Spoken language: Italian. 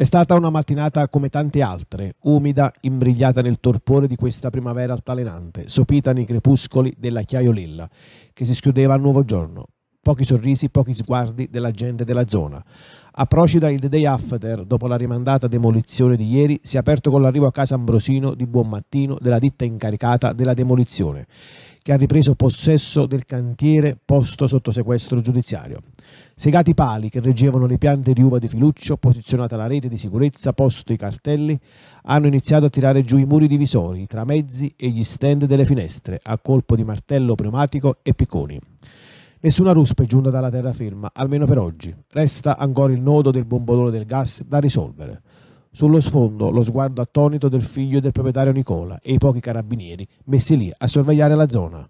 È stata una mattinata come tante altre, umida, imbrigliata nel torpore di questa primavera altalenante, sopita nei crepuscoli della Chiaiolella, che si schiudeva al nuovo giorno pochi sorrisi, pochi sguardi della gente della zona. A Procida il day after, dopo la rimandata demolizione di ieri, si è aperto con l'arrivo a casa Ambrosino di Buon Mattino della ditta incaricata della demolizione, che ha ripreso possesso del cantiere posto sotto sequestro giudiziario. Segati pali che reggevano le piante di uva di Filuccio, posizionata la rete di sicurezza, posto i cartelli, hanno iniziato a tirare giù i muri divisori, i tramezzi e gli stand delle finestre, a colpo di martello pneumatico e picconi. Nessuna ruspa è giunta dalla terraferma, almeno per oggi. Resta ancora il nodo del bombolone del gas da risolvere. Sullo sfondo lo sguardo attonito del figlio del proprietario Nicola e i pochi carabinieri messi lì a sorvegliare la zona.